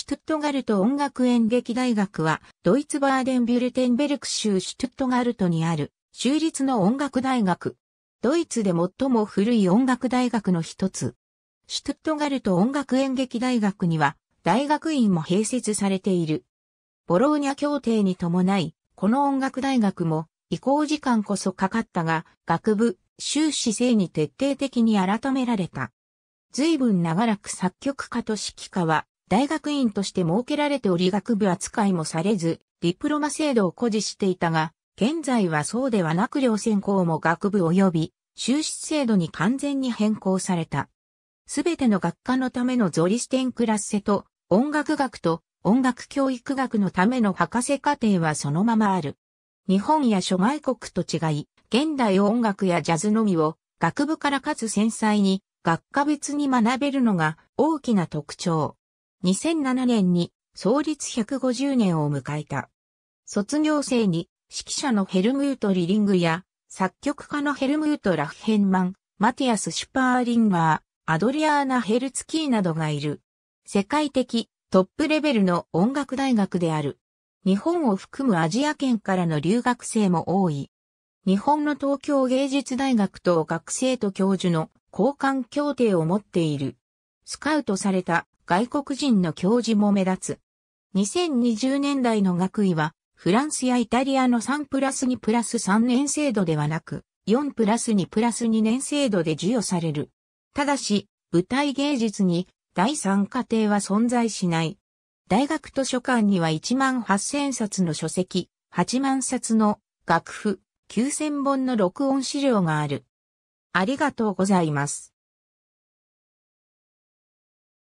シュトゥットガルト音楽演劇大学は、ドイツバーデンビュルテンベルク州シュトゥットガルトにある、州立の音楽大学。ドイツで最も古い音楽大学の一つ。シュトゥットガルト音楽演劇大学には、大学院も併設されている。ボローニャ協定に伴い、この音楽大学も、移行時間こそかかったが、学部、修士生に徹底的に改められた。随分長らく作曲家と指揮家は大学院として設けられており学部扱いもされず、ディプロマ制度を誇示していたが、現在はそうではなく両専攻も学部及び修士制度に完全に変更された。すべての学科のためのゾリステンクラッセと音楽学と音楽教育学のための博士課程はそのままある。日本や諸外国と違い、現代音楽やジャズのみを学部からかつ繊細に学科別に学べるのが大きな特徴。2007年に創立150年を迎えた。卒業生に指揮者のヘルムート・リリングや作曲家のヘルムート・ラフヘンマン、マティアス・シュパーリンガー、アドリアーナ・ヘルツキーなどがいる。世界的トップレベルの音楽大学である。日本を含むアジア圏からの留学生も多い。日本の東京芸術大学と学生と教授の交換協定を持っている。スカウトされた外国人の教授も目立つ。2020年代の学位は、フランスやイタリアの3プラス2プラス3年制度ではなく、4プラス2プラス2年制度で授与される。ただし、舞台芸術に第3課程は存在しない。大学図書館には1万8000冊の書籍、8万冊の楽譜、9000本の録音資料がある。ありがとうございます。